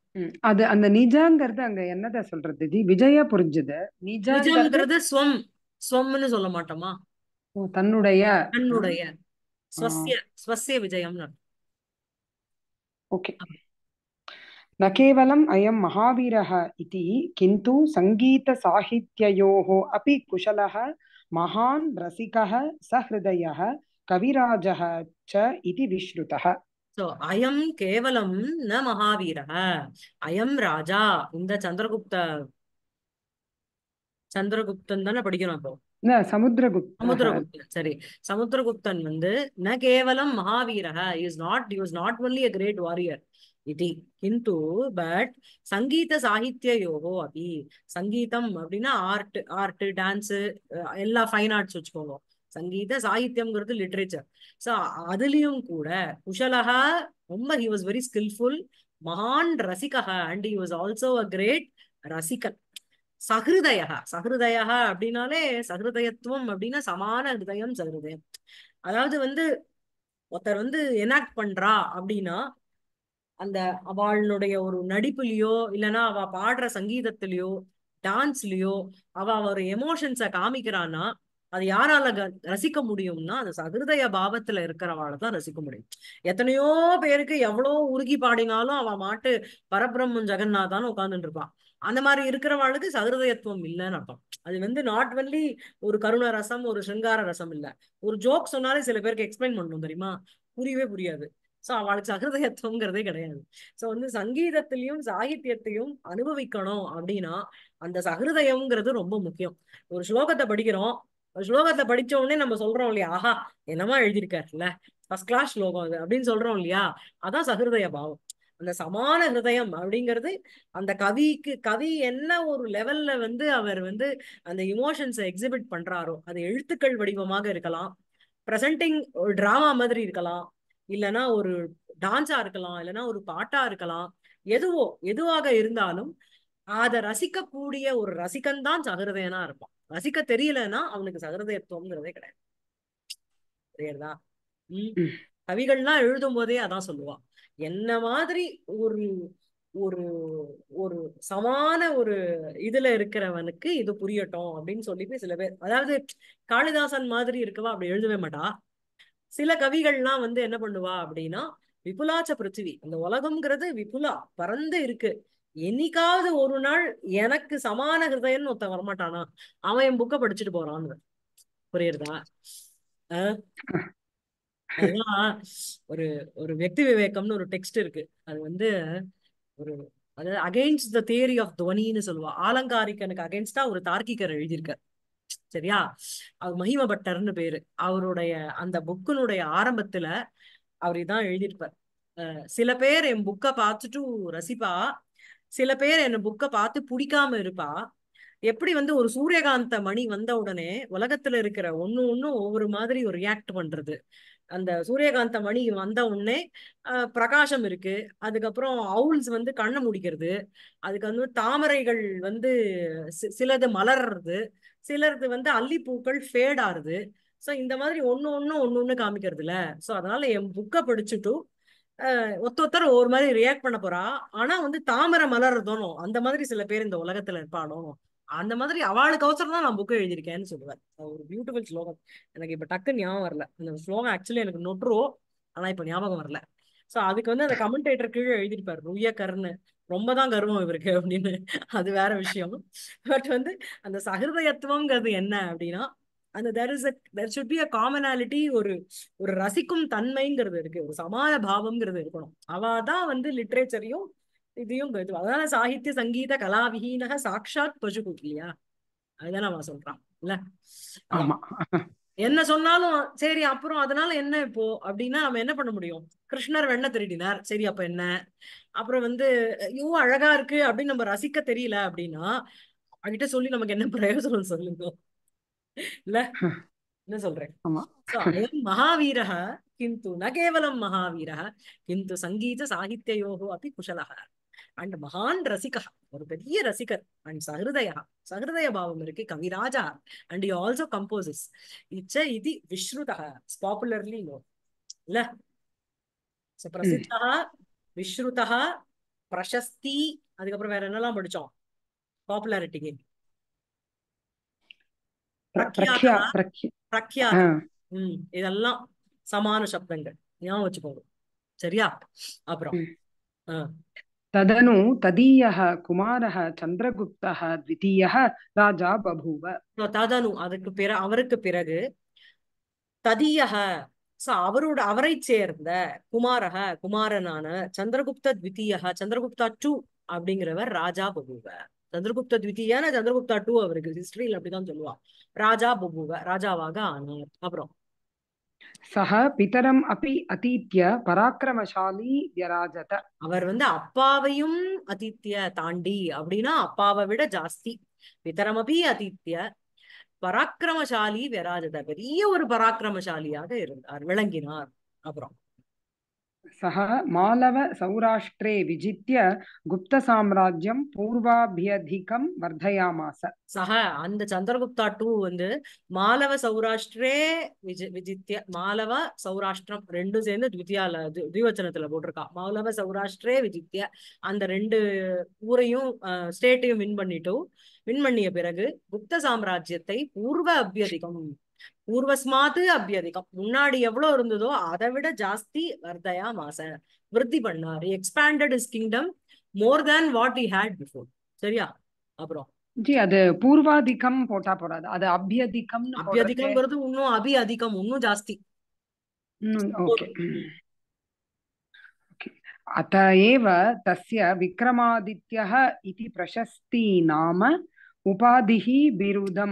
அது அந்த நிஜாங்கிறது அங்க என்னதான் சொல்றது விஜய விஜயா புரிஞ்சுது நிஜாங்கிறது ஸ்வம் ஸ்வம்னு சொல்ல மாட்டோமா தன்னுடைய தன்னுடைய स्वस्य स्वस्य विजयं न ओके न केवलम् अयं महावीरः इति किन्तु सङ्गीतसाहित्ययोः अपि कुशलः महान् रसिकः सहृदयः कविराजः च इति विश्रुतः सो अयं केवलं न महावीरः अयं ராஜா இந்த சந்திரகுப்த சந்திரகுப்தன் தானே படிக்கிறோம் சரி சமுத்திரகுப்தன் வந்து கேவலம் is not not a great warrior but சங்கீத சங்கீதம் அப்படின்னா ஆர்ட் ஆர்ட் டான்ஸ் எல்லா ஃபைன் ஆர்ட்ஸ் சங்கீத அதுலயும் கூட குஷலகா ரொம்ப ஹி வாஸ் வெரி ஸ்கில்ஃபுல் மகான் ரசிகா and he was also a great ரசிகன் சகிருதயா சகிருதயா அப்படின்னாலே சகிருதயத்துவம் அப்படின்னா சமான ஹிருதயம் சகிருதயம் அதாவது வந்து ஒருத்தர் வந்து எனாக்ட் பண்றா அப்படின்னா அந்த அவளுடைய ஒரு நடிப்புலயோ இல்லைன்னா அவ பாடுற சங்கீதத்திலயோ டான்ஸ்லயோ அவ ஒரு எமோஷன்ஸை காமிக்கிறான்னா அது யாரால ரசிக்க முடியும்னா அது சகிருதய பாவத்துல இருக்கிறவாள தான் ரசிக்க முடியும் எத்தனையோ பேருக்கு எவ்வளோ உருகி பாடினாலும் அவன் மாட்டு பரபிரம்மன் ஜெகநாதான்னு உட்காந்துட்டு இருப்பான் அந்த மாதிரி இருக்கிறவாளுக்கு சகிருதயத்துவம் இல்லைன்னு அர்த்தம் அது வந்து நாட் ஒன்லி ஒரு கருண ரசம் ஒரு சிருங்கார ரசம் இல்லை ஒரு ஜோக் சொன்னாலே சில பேருக்கு எக்ஸ்பிளைன் பண்ணணும் தெரியுமா புரியவே புரியாது சோ அவளுக்கு சகிருதயத்துவங்கிறதே கிடையாது சோ வந்து சங்கீதத்திலையும் சாகித்யத்தையும் அனுபவிக்கணும் அப்படின்னா அந்த சகிருதயம்ங்கிறது ரொம்ப முக்கியம் ஒரு ஸ்லோகத்தை படிக்கிறோம் ஒரு ஸ்லோகத்தை படிச்ச உடனே நம்ம சொல்றோம் இல்லையா ஆஹா என்னமா எழுதியிருக்காருல்ல ஃபர்ஸ்ட் கிளாஸ் ஸ்லோகம் அது அப்படின்னு சொல்றோம் இல்லையா அதான் சகிருதய பாவம் அந்த சமான ஹிருதயம் அப்படிங்கிறது அந்த கவிக்கு கவி என்ன ஒரு லெவல்ல வந்து அவர் வந்து அந்த இமோஷன்ஸை எக்ஸிபிட் பண்றாரோ அது எழுத்துக்கள் வடிவமாக இருக்கலாம் ப்ரெசன்டிங் ஒரு டிராமா மாதிரி இருக்கலாம் இல்லைன்னா ஒரு டான்ஸா இருக்கலாம் இல்லைன்னா ஒரு பாட்டா இருக்கலாம் எதுவோ எதுவாக இருந்தாலும் அதை ரசிக்கக்கூடிய ஒரு ரசிகன் தான் இருப்பான் ரசிக்க தெரியலன்னா அவனுக்கு சகருதயத்துவம்ங்கிறதே கிடையாது புரியுறதா கவிகள்லாம் எழுதும் போதே அதான் சொல்லுவான் என்ன மாதிரி ஒரு ஒரு ஒரு சமான ஒரு இதுல இருக்கிறவனுக்கு இது புரியட்டும் அப்படின்னு சொல்லிட்டு சில பேர் அதாவது காளிதாசன் மாதிரி இருக்கவா அப்படி எழுதவே மாட்டா சில கவிகள்லாம் வந்து என்ன பண்ணுவா அப்படின்னா விபுலாச்ச பிருத்திவி அந்த உலகம்ங்கிறது விபுலா பறந்து இருக்கு என்னைக்காவது ஒரு நாள் எனக்கு சமான ஹிருதயன்னு ஒருத்தன் வரமாட்டானா அவன் என் புக்கை படிச்சுட்டு போறான்னு புரியுறதா அதுதான் ஒரு ஒரு வெக்தி விவேகம்னு ஒரு டெக்ஸ்ட் இருக்கு அது வந்து ஒரு அதாவது அகெயின்ஸ்ட் த தியரி ஆஃப் துவனின்னு சொல்லுவா ஆலங்காரிக்கனுக்கு அகெயின்ஸ்டா ஒரு தார்க்கிக்கர் எழுதியிருக்கார் சரியா அவர் மஹிம பட்டர்னு பேரு அவருடைய அந்த புக்குனுடைய ஆரம்பத்துல அவர் இதான் எழுதியிருப்பார் சில பேர் என் புக்கை பார்த்துட்டு ரசிப்பா சில பேர் என் புக்கை பார்த்து பிடிக்காம இருப்பா எப்படி வந்து ஒரு சூரியகாந்த மணி வந்த உடனே உலகத்துல இருக்கிற ஒன்னு ஒன்னும் ஒவ்வொரு மாதிரி ஒரு ரியாக்ட் பண்றது அந்த சூரியகாந்த மணி வந்த உடனே பிரகாசம் இருக்கு அதுக்கப்புறம் அவுல்ஸ் வந்து கண்ணை முடிக்கிறது அதுக்கு வந்து தாமரைகள் வந்து சிலது மலர்றது சிலது வந்து அல்லிப்பூக்கள் ஃபேட் ஆறுது ஸோ இந்த மாதிரி ஒன்று ஒன்று ஒன்று ஒன்று காமிக்கிறதுல ஸோ அதனால என் புக்கை படிச்சுட்டும் ஒத்த ஒத்தர் ஒரு மாதிரி ரியாக்ட் பண்ண போறா ஆனா வந்து தாமரை மலர்றதோனும் அந்த மாதிரி சில பேர் இந்த உலகத்துல இருப்பானோ அந்த மாதிரி அவளுக்கு அவசரம் தான் நான் புக்கு எழுதியிருக்கேன்னு சொல்லுவேன் ஒரு பியூட்டிஃபுல் ஸ்லோகம் எனக்கு இப்ப டக்கு ஞாபகம் வரல அந்த ஸ்லோகம் ஆக்சுவலி எனக்கு நொட்டுரும் ஆனா இப்ப ஞாபகம் வரல சோ அதுக்கு வந்து அந்த கமெண்டேட்டர் கீழே எழுதியிருப்பாரு ருய கர்னு ரொம்ப தான் கர்வம் இவருக்கு அப்படின்னு அது வேற விஷயம் பட் வந்து அந்த சகிருதயத்துவங்கிறது என்ன அப்படின்னா அந்த there is there should be a commonality ஒரு ஒரு ரசிக்கும் தன்மைங்கிறது இருக்கு ஒரு சமாத பாவம்ங்கிறது இருக்கணும் அவ தான் வந்து லிட்ரேச்சரையும் இதையும் அதனால சாகித்ய சங்கீத கலாவிஹீனக சாட்சாத் பசுகு இல்லையா அதுதான் அவன் சொல்றான் இல்ல என்ன சொன்னாலும் சரி அப்புறம் அதனால என்ன இப்போ அப்படின்னா நம்ம என்ன பண்ண முடியும் கிருஷ்ணர் வெண்ண திருடினார் சரி அப்ப என்ன அப்புறம் வந்து யூ அழகா இருக்கு அப்படின்னு நம்ம ரசிக்க தெரியல அப்படின்னா அவகிட்ட சொல்லி நமக்கு என்ன பிரயோஜனம் சொல்லுங்க இல்ல என்ன சொல்றேன் மகாவீரக கிந்து ந கேவலம் மகாவீரக கிந்து சங்கீத சாகித்யோகோ அப்படி குஷலக அண்ட் மகான் ரசிகா ஒரு பெரிய ரசிகர் அண்ட் சஹிருதயா சகிருதய பாவம் இருக்கு கவிராஜா அண்ட் யூ ஆல்சோ கம்போசஸ் இச்ச இது விஸ்ருதா பாப்புலர்லி நோ இல்ல பிரசித்தா விஸ்ருதா பிரசஸ்தி அதுக்கப்புறம் வேற என்னெல்லாம் படிச்சோம் பாப்புலாரிட்டிக்கு உம் இதெல்லாம் சமான சப்தங்கள் ஏன் வச்சுக்கோங்க சரியா அப்புறம் ததனு ததீய குமார சந்திரகுப்தः ராஜா பபூவ ததனு அதுக்கு பிற அவருக்கு பிறகு ததீய அவரோட அவரை சேர்ந்த குமாரக குமாரனான சந்திரகுப்த த்விதீயக சந்திரகுப்தா டூ அப்படிங்கிறவர் ராஜா பபூவ சந்திரகுப்த த்விதீயான சந்திரகுப்தா டூ அவருக்கு ஹிஸ்டரியில் அப்படிதான் சொல்லுவா ராஜா பபுவ ராஜாவாக ஆனார் அப்புறம் சஹ பிதரம் அப்படி அதீத்திய பராக்கிரமசாலி வியராஜத அவர் வந்து அப்பாவையும் அதித்திய தாண்டி அப்படின்னா அப்பாவை விட ஜாஸ்தி பிதரம் அப்படி அதித்திய பராக்கிரமசாலி வியராஜத பெரிய ஒரு பராக்கிரமசாலியாக இருந்தார் விளங்கினார் அப்புறம் सः मालव सौराष्ट्रे विजित्य गुप्त साम्राज्यम पूर्वाभ्यधिकम वर्धयामास அந்த சந்திரகுப்தா டூ வந்து மாலவ சௌராஷ்டிரே விஜித்திய மாலவ சௌராஷ்டிரம் ரெண்டும் சேர்ந்து த்விதியால திவச்சனத்துல போட்டிருக்கா மாலவ சௌராஷ்டிரே விஜித்திய அந்த ரெண்டு ஊரையும் ஸ்டேட்டையும் வின் பண்ணிட்டு வின் பண்ணிய பிறகு குப்த சாம்ராஜ்யத்தை பூர்வ அபியதிகம் பூர்வஸ்மாத்து அபியதிகம் முன்னாடி எவ்வளவு இருந்ததோ அதை விட ஜாஸ்தி வர்தயா மாச விருத்தி பண்ணாரு expanded is kingdom more than what he had before சரியா அப்புறம் ஜி அது பூர்வாதிகம் போட்டா போறாது அது அபியதிகம் அபியதிகம் இன்னும் அபி அதிகம் இன்னும் ஜாஸ்தி अत एव तस्य विक्रमादित्यः इति प्रशस्ति नाम उपाधिः बिरुदं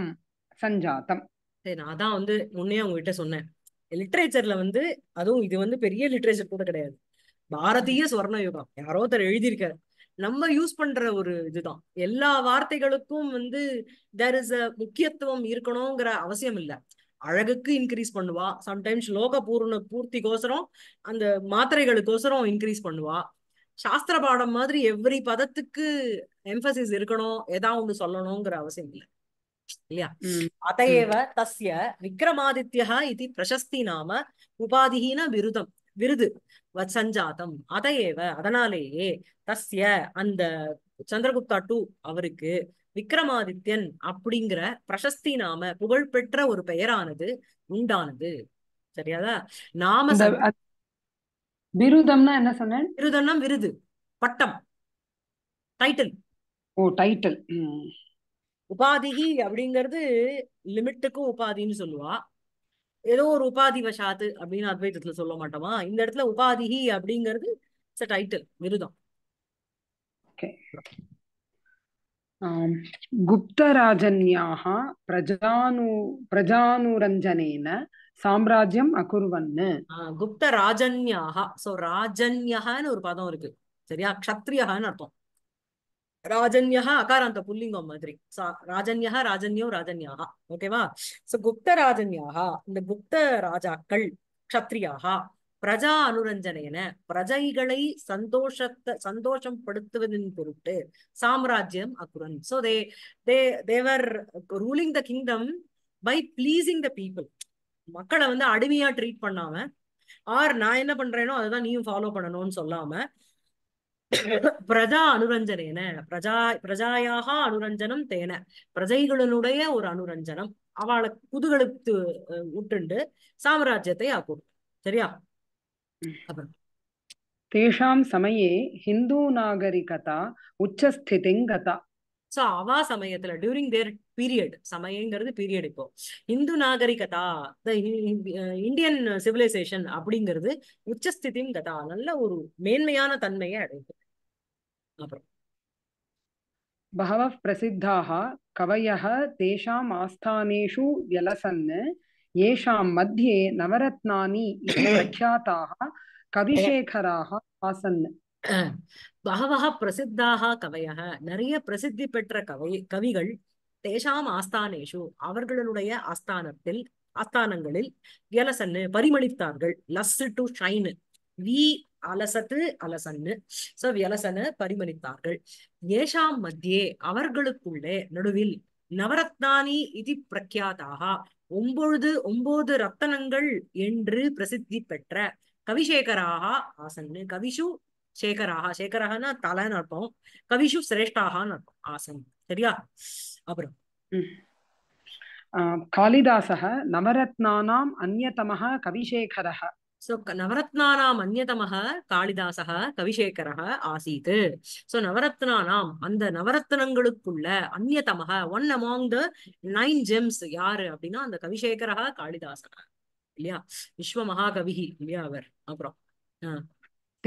सञ्जातम् சரி நான் தான் வந்து முன்னே உங்ககிட்ட சொன்னேன் லிட்ரேச்சர்ல வந்து அதுவும் இது வந்து பெரிய லிட்ரேச்சர் கூட கிடையாது பாரதிய சுவர்ண யுகம் யாரோ ஒருத்தர் எழுதியிருக்காரு நம்ம யூஸ் பண்ற ஒரு இதுதான் எல்லா வார்த்தைகளுக்கும் வந்து தேர் இஸ் அ முக்கியத்துவம் இருக்கணுங்கிற அவசியம் இல்லை அழகுக்கு இன்க்ரீஸ் பண்ணுவா சம்டைம்ஸ் லோக பூர்ண பூர்த்திக்கோசரம் அந்த மாத்திரைகளுக்கோசரம் இன்க்ரீஸ் பண்ணுவா சாஸ்திர பாடம் மாதிரி எவ்ரி பதத்துக்கு எம்பசிஸ் இருக்கணும் ஏதாவது ஒன்று சொல்லணுங்கிற அவசியம் இல்லை இல்லையா அத தஸ்ய விக்ரமாதித்யா இது பிரசஸ்தி நாம உபாதிகின விருதம் விருது சஞ்சாதம் அத அதனாலேயே தஸ்ய அந்த சந்திரகுப்தா டூ அவருக்கு விக்ரமாதித்யன் அப்படிங்கிற பிரசஸ்தி நாம புகழ்பெற்ற ஒரு பெயரானது உண்டானது சரியாதா நாம விருதம்னா என்ன சொன்ன விருதம்னா விருது பட்டம் டைட்டில் ஓ டைட்டில் உபாதிகி அப்படிங்கிறது லிமிட்டுக்கும் உபாதின்னு சொல்லுவா ஏதோ ஒரு உபாதி வசாத்து அப்படின்னு அத்வைதத்துல சொல்ல மாட்டோமா இந்த இடத்துல உபாதிகி அப்படிங்கிறது இட்ஸ் டைட்டில் விருதம் குப்தராஜன்யாக பிரஜானு பிரஜானுரஞ்சனேன சாம்ராஜ்யம் அகுர்வன் குப்த ராஜன்யாக சோ ராஜன்யகன்னு ஒரு பதம் இருக்கு சரியா க்ஷத்ரியகான்னு அர்த்தம் ராஜன்யா அகாராந்த புல்லிங்கம் மாதிரி ராஜன்யா ராஜன்யோ ராஜன்யா ஓகேவா சோ குப்த ராஜன்யா இந்த குப்த ராஜாக்கள் கத்திரியாக பிரஜா அனுரஞ்சனையன பிரஜைகளை சந்தோஷத்தை சந்தோஷம் படுத்துவதின் பொருட்டு சாம்ராஜ்யம் அக்குரன் so they they they were ruling the kingdom by pleasing the people மக்களை வந்து அடிமையா ட்ரீட் பண்ணாம ஆர் நான் என்ன பண்றேனோ அதுதான் நீயும் ஃபாலோ பண்ணணும்னு சொல்லாம பிரஜா அனுரஞ்சனேன பிரஜா பிரஜாயாக அனுரஞ்சனம் தேன பிரஜைகளினுடைய ஒரு அனுரஞ்சனம் அவளை குதுகலுக்கு உட்டுண்டு சாம்ராஜ்யத்தை ஆக்கும் சரியா தேஷாம் சமயே ஹிந்து நாகரிகதா உச்சஸ்திதிங்கதா சோ அவா சமயத்துல டியூரிங் தேர் பீரியட் சமயங்கிறது பீரியட் இப்போ இந்து நாகரிகதா த இந்தியன் சிவிலைசேஷன் அப்படிங்கிறது உச்சஸ்திதிங்கதா கதா நல்ல ஒரு மேன்மையான தன்மையை அடையுது அப்புறம் பகவ பிரசித்தாக கவய தேஷாம் ஆஸ்தானேஷு வியலசன் ஏஷாம் மத்தியே நவரத்னானி (coughs) பிரக்யாத்தாக கவிசேகராக ஆசன் பிரசித்தாக நிறைய பிரசித்தி பெற்ற கவை கவிகள் தேசாம் ஆஸ்தானேஷு அவர்களுடைய ஆஸ்தானத்தில் ஆஸ்தானங்களில் பரிமளித்தார்கள் லஸ் டு வி அலசத்து அலசன்னு சோ வியலசன பரிமணித்தார்கள் ஏஷாம் மத்தியே அவர்களுக்குள்ளே நடுவில் நவரத்னானி இது பிரக்யாதாக ஒன்பொழுது ஒன்பது ரத்தனங்கள் என்று பிரசித்தி பெற்ற கவிசேகராக ஆசன்னு கவிஷு சேகராக சேகராகனா தலைன்னு அர்த்தம் கவிஷு சிரேஷ்டாக அர்த்தம் ஆசன் சரியா அப்புறம் காளிதாசக நவரத்னானாம் அந்நதம கவிசேகரக சோ நவரத்னானாம் அந்நதமாக காளிதாசக கவிசேகர ஆசீத் சோ நவரத்னானாம் அந்த நவரத்னங்களுக்குள்ள அந்நதமாக one among the nine gems யாரு அப்படின்னா அந்த கவிசேகர காளிதாசக இல்லையா விஸ்வ மகாகவி இல்லையா அவர் அப்புறம்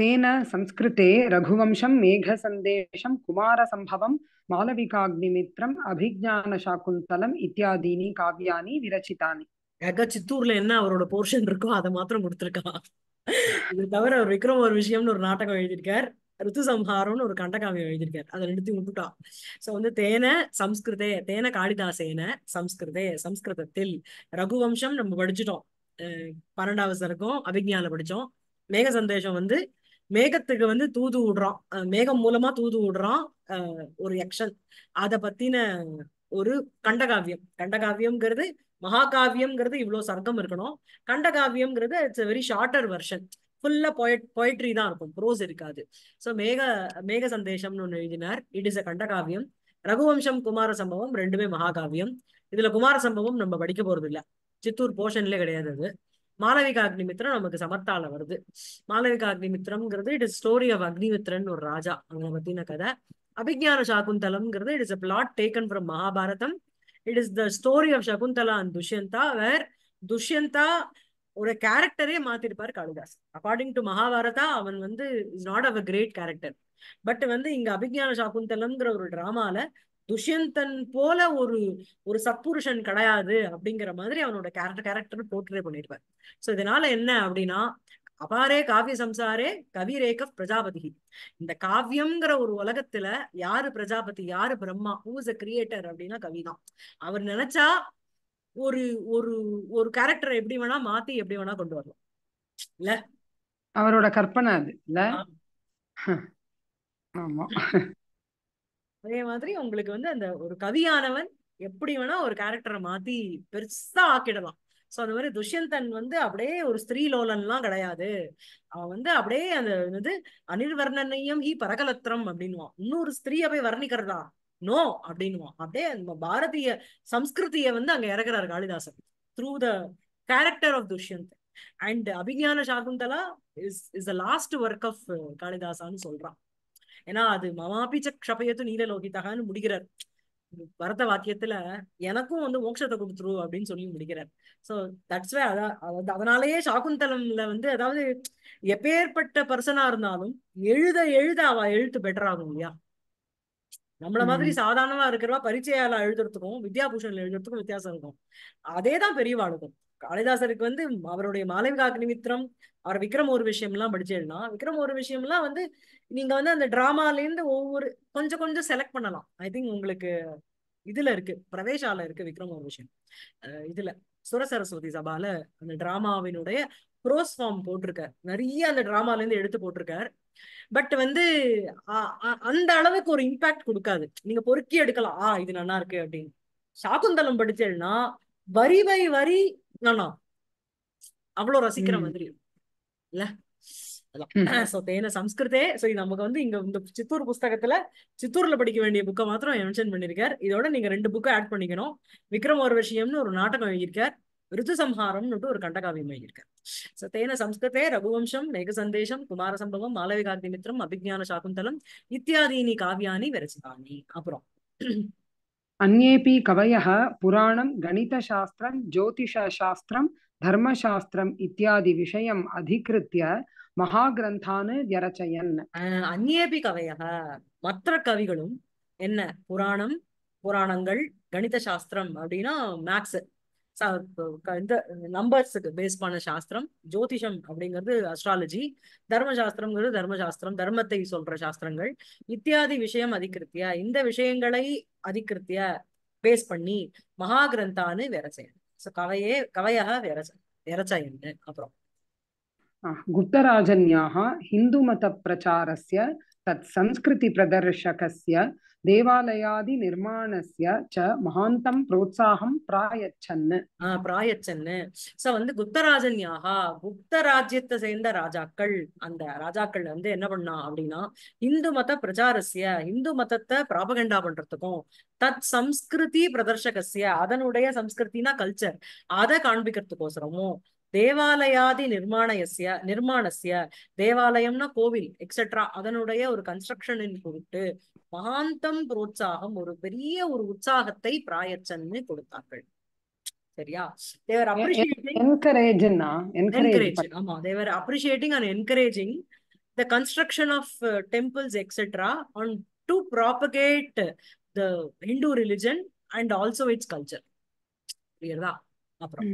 தேன சம்ஸ்கிருதே ரகுவம்சம் மேக சந்தேஷம் குமார சம்பவம் மாலவிகாக்னிமித்ரம் அபிஜான சாக்குந்தலம் இத்தியாதீனி காவியானி விரச்சிதானி அக்கா சித்தூர்ல என்ன அவரோட போர்ஷன் இருக்கோ அதை மாத்திரம் கொடுத்துருக்கான் இது தவிர அவர் விக்ரம் ஒரு விஷயம்னு ஒரு நாடகம் எழுதியிருக்கார் ருத்து சம்ஹாரம்னு ஒரு கண்டகாவியம் எழுதியிருக்காரு அதை நிறுத்தி விட்டுட்டான் சோ வந்து தேனை சம்ஸ்கிருதே தேன காளிதாசேன சம்ஸ்கிருதே சம்ஸ்கிருதத்தில் ரகுவம்சம் நம்ம படிச்சுட்டோம் பன்னெண்டாவது சருக்கும் அபிஜான படிச்சோம் மேக சந்தேஷம் வந்து மேகத்துக்கு வந்து தூது விடுறோம் மேகம் மூலமா தூது விடுறோம் ஒரு எக்ஷன் அதை பத்தின ஒரு கண்டகாவியம் கண்டகாவியம்ங்கிறது மகாகாவியம்ங்கிறது இவ்வளவு சர்க்கம் இருக்கணும் கண்டகாவியம்ங்கிறது இட்ஸ் வெரி ஷார்டர் வெர்ஷன் ஃபுல்லா பொயட் பொயட்ரி தான் இருக்கும் ப்ரோஸ் இருக்காது ஸோ மேக மேக சந்தேஷம்னு ஒன்று எழுதினார் இட் இஸ் அ கண்டகாவியம் ரகுவம்சம் குமார சம்பவம் ரெண்டுமே மகாகாவியம் இதுல குமார சம்பவம் நம்ம படிக்க போறது இல்ல சித்தூர் போர்ஷன்ல கிடையாது அது மாலவிகா அக்னிமித்திரம் நமக்கு சமர்த்தால வருது மாலவிகா அக்னிமித்திரம்ங்கிறது இட் இஸ் ஸ்டோரி ஆஃப் அக்னிமித்திரன் ஒரு ராஜா அவங்களை பத்தின கதை அபிஜான சாகுந்தலம்ங்கிறது it is a plot taken from மகாபாரதம் it is the story of Shakuntala and Dushyanta where Dushyanta ஒரு கேரக்டரே மாத்திருப்பார் காளிதாஸ் அக்கார்டிங் டு மகாபாரதா அவன் வந்து is not a great character but வந்து இங்க அபிஜான சாகுந்தலம்ங்கிற ஒரு டிராமால துஷ்யந்தன் போல ஒரு ஒரு சத்புருஷன் கிடையாது அப்படிங்கிற மாதிரி அவனோட கேரக்டர் கேரக்டர் போர்ட்ரே பண்ணிருப்பார் சோ இதனால என்ன அப்படின்னா அபாரே காவிய சம்சாரே கவிரேக பிரஜாபதி இந்த காவியம்ங்கிற ஒரு உலகத்துல யாரு பிரஜாபதி யாரு பிரம்மா ஹூஸ் அ கிரியேட்டர் அப்படின்னா கவி தான் அவர் நினைச்சா ஒரு ஒரு ஒரு கேரக்டரை எப்படி வேணா மாத்தி எப்படி வேணா கொண்டு வரலாம் இல்ல அவரோட கற்பனை அது இல்ல அதே மாதிரி உங்களுக்கு வந்து அந்த ஒரு கவியானவன் எப்படி வேணா ஒரு கேரக்டரை மாத்தி பெருசா ஆக்கிடலாம் சோ அந்த மாதிரி துஷ்யந்தன் வந்து அப்படியே ஒரு ஸ்திரீ லோலன்லாம் கிடையாது அவன் வந்து அப்படியே அந்த வந்து அனிர்வர்ணனையும் ஹி பரகலத்திரம் அப்படின்னுவான் இன்னொரு ஸ்திரீய போய் வர்ணிக்கிறதா நோ அப்படின்வான் அப்படியே பாரதிய சம்ஸ்கிருதிய வந்து அங்க இறக்குறாரு காளிதாசன் through the character of Dushyant and Abhijnana Shakuntala is is the last work of காளிதாசான்னு சொல்றான் ஏன்னா அது மமாபிச்ச க்ஷபயத்து நீலலோகித்தகான்னு முடிகிறார் பரத வாக்கியத்துல எனக்கும் வந்து மோட்சத்தை கொடுத்துரு அப்படின்னு சொல்லி முடிக்கிறார் சோ தட்ஸ் வே அதான் அதனாலயே சாகுந்தலம்ல வந்து அதாவது எப்பேற்பட்ட பர்சனா இருந்தாலும் எழுத எழுத அவ எழுத்து பெட்டர் ஆகும் இல்லையா நம்மள மாதிரி சாதாரணமா இருக்கிறவா பரிச்சையால எழுதுறதுக்கும் வித்யாபூஷன்ல எழுதுறதுக்கும் வித்தியாசம் இருக்கும் அதேதான் பெரியவாளுக்கும் காளிதாசருக்கு வந்து அவருடைய மாலவிகா அக்னிமித்திரம் அவர் விக்ரம் ஒரு விஷயம் எல்லாம் படிச்சேன்னா விக்ரம் ஒரு விஷயம் எல்லாம் வந்து நீங்க வந்து அந்த டிராமால இருந்து ஒவ்வொரு கொஞ்சம் கொஞ்சம் செலக்ட் பண்ணலாம் ஐ திங்க் உங்களுக்கு இதுல இருக்கு பிரவேசால இருக்கு விக்ரம் ஒரு விஷயம் இதுல சுரசரஸ்வதி சபால அந்த டிராமாவினுடைய ப்ரோஸ் ஃபார்ம் போட்டிருக்கார் நிறைய அந்த டிராமால இருந்து எடுத்து போட்டிருக்காரு பட் வந்து அந்த அளவுக்கு ஒரு இம்பாக்ட் கொடுக்காது நீங்க பொறுக்கி எடுக்கலாம் ஆ இது நல்லா இருக்கு அப்படின்னு சாகுந்தலம் படிச்சேன்னா வரி பை வரி நல்லா அவ்வளவு ரசிக்கிற மாதிரி இல்ல (clears throat) சம்ஸ்கிருதே நமக்கு வந்து இங்க இந்த சித்தூர் புஸ்தகத்துல சித்தூர்ல படிக்க வேண்டிய புக்கை மாத்திரம் மென்ஷன் பண்ணிருக்கார் இதோட நீங்க ரெண்டு புக்கை ஆட் பண்ணிக்கணும் விக்ரம் ஒரு விஷயம்னு ஒரு நாடகம் எழுதியிருக்கார் சம்ஹாரம்னு ஒரு கண்டகாவியம் எழுதியிருக்கார் சோ தேன சம்ஸ்கிருதே ரகுவம்சம் மேக சந்தேஷம் குமார சம்பவம் மாலவி மாலவிகாக்தி மித்திரம் அபிஜான சாகுந்தலம் இத்தியாதீனி காவியானி விரச்சிதானி அப்புறம் அந்நேபி கவயः पुराणं गणितशास्त्रं ज्योतिषशास्त्रं விஷயம் அதிகிருத்திய மகா கிரந்தானு மகாகிரந்தான்னு அஹ் அந்நேபி கவய மற்ற கவிகளும் என்ன புராணம் புராணங்கள் கணித சாஸ்திரம் அப்படின்னா மேக்ஸ் இந்த நம்பர்ஸுக்கு பேஸ் பண்ண சாஸ்திரம் ஜோதிஷம் அப்படிங்கிறது அஸ்ட்ராலஜி தர்மசாஸ்திரம்ங்கிறது தர்மசாஸ்திரம் தர்மத்தை சொல்ற சாஸ்திரங்கள் இத்தியாதி விஷயம் அதிகிருத்தியா இந்த விஷயங்களை அதிகிருத்திய பேஸ் பண்ணி மகா கிரந்தான்னு வேற செய்யணும் ஸோ கவையே கவையாக வேற விரச்சயன்னு அப்புறம் गुप्तराजन्याः हिन्दुमतप्रचारस्य பிரதர்ஷகஸ்ய தேவாலயாதி நிர்மாணஸ்ய ச மகாந்தம் புரோத்சாகம் பிராயச்சன்னு ஆஹ் பிராயச்சன்னு சோ வந்து குப்தராஜன் யாகா குப்த ராஜ்யத்தை சேர்ந்த ராஜாக்கள் அந்த ராஜாக்கள் வந்து என்ன பண்ணா அப்படின்னா இந்து மத பிரச்சாரசிய இந்து மதத்தை பிராபகண்டா பண்றதுக்கும் தத் சம்ஸ்கிருதி பிரதர்ஷகசிய அதனுடைய சம்ஸ்கிருத்தினா கல்ச்சர் அதை காண்பிக்கிறதுக்கோசரமும் தேவாலயாதி நிர்மாணயசிய நிர்மாணசிய தேவாலயம்னா கோவில் எக்ஸெட்ரா அதனுடைய ஒரு கன்ஸ்ட்ரக்ஷனின் பொருட்டு மகாந்தம் புரோத்சாகம் ஒரு பெரிய ஒரு உற்சாகத்தை பிராயச்சன்னு கொடுத்தார்கள் சரியா தேவர் அப்ரிஷியேட்டிங் என்கரேஜ் ஆமா they were appreciating and encouraging the construction of temples etcetera on to propagate the Hindu religion and also its culture புரியுதா அப்புறம்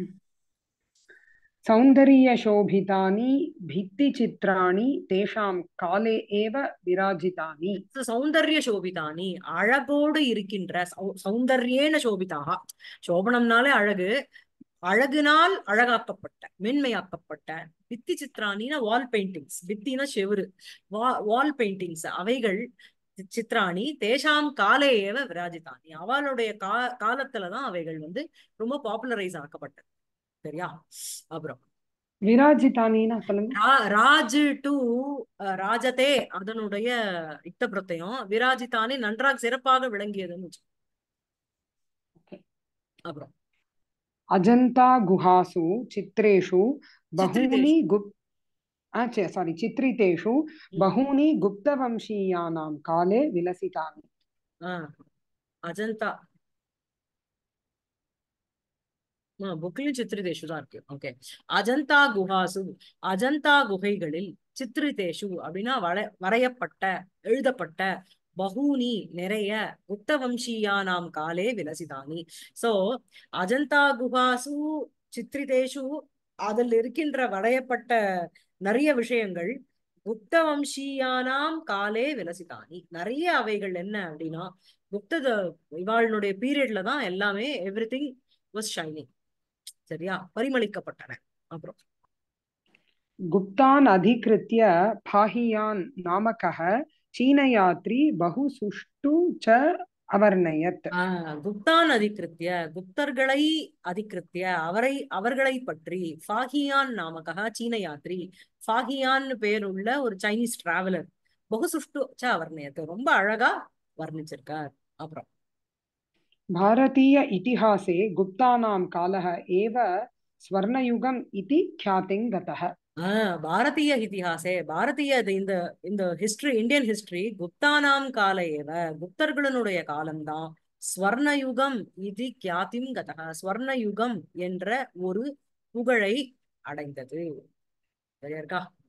சௌந்தரியசோபிதானி பித்தி சித்ராணி तेषां காலே ஏவ விராஜிதானி சௌந்தரிய சோபிதானி அழகோடு இருக்கின்ற சௌந்தர்யேன சோபிதாக சோபனம்னாலே அழகு அழகுனால் அழகாக்கப்பட்ட மென்மையாக்கப்பட்ட பித்தி சித்திராணினா வால் பெயிண்டிங்ஸ் பித்தினா செவரு வால் பெயிண்டிங்ஸ் அவைகள் சித்ராணி தேஷாம் காலே ஏவ விராஜிதானி அவளுடைய கா காலத்துலதான் அவைகள் வந்து ரொம்ப பாப்புலரைஸ் ஆக்கப்பட்டது சரியா அப்புறம் ராஜதே அதனுடைய இத்த விராஜிதானி நன்றாக சிறப்பாக விளங்கியதுன்னு அப்புறம் அஜந்தா குஹாசு சித்ரேஷு பகூனி குப் சாரி சித்ரிதேஷு பகூனி குப்தவம்சீயானாம் காலே விலசிதானி அஜந்தா புக்லயும் சித்திரதேஷு தான் இருக்கு ஓகே அஜந்தா குஹாசு அஜந்தா குகைகளில் சித்திரிதேஷு அப்படின்னா வர வரையப்பட்ட எழுதப்பட்ட பகூனி நிறைய புத்த நாம் காலே விலசிதானி சோ அஜந்தா குஹாசு சித்திரிதேஷு அதில் இருக்கின்ற வரையப்பட்ட நிறைய விஷயங்கள் புத்த வம்சீயானாம் காலே விலசிதானி நிறைய அவைகள் என்ன அப்படின்னா புத்தத இவாளுடைய பீரியட்ல தான் எல்லாமே எவ்ரி திங் வாஸ் ஷைனிங் சரியா பரிமளிக்கப்பட்டன அப்புறம் குப்தான் அதிகிருத்திய பாகியான் நாமக சீன யாத்ரி பகு சுஷ்டு ச அவர்ணயத் குப்தான் அதிகிருத்திய குப்தர்களை அதிகிருத்திய அவரை அவர்களை பற்றி ஃபாகியான் நாமக சீன யாத்ரி ஃபாகியான்னு பேர் உள்ள ஒரு சைனீஸ் டிராவலர் பகுசுஷ்டு ச அவர்ணயத்தை ரொம்ப அழகா வர்ணிச்சிருக்கார் அப்புறம் भारतीय इतिहासे गुप्तानां कालः एव स्वर्णयुगम् इति ख्यातिं गतः பாரதிய இதிகாசே பாரதிய இந்த இந்த ஹிஸ்டரி இந்தியன் ஹிஸ்டரி குப்தானாம் கால ஏவ குப்தர்களுடைய காலம்தான் ஸ்வர்ணயுகம் இது கியாத்திம் கதக ஸ்வர்ணயுகம் என்ற ஒரு புகழை அடைந்தது சரியா இருக்கா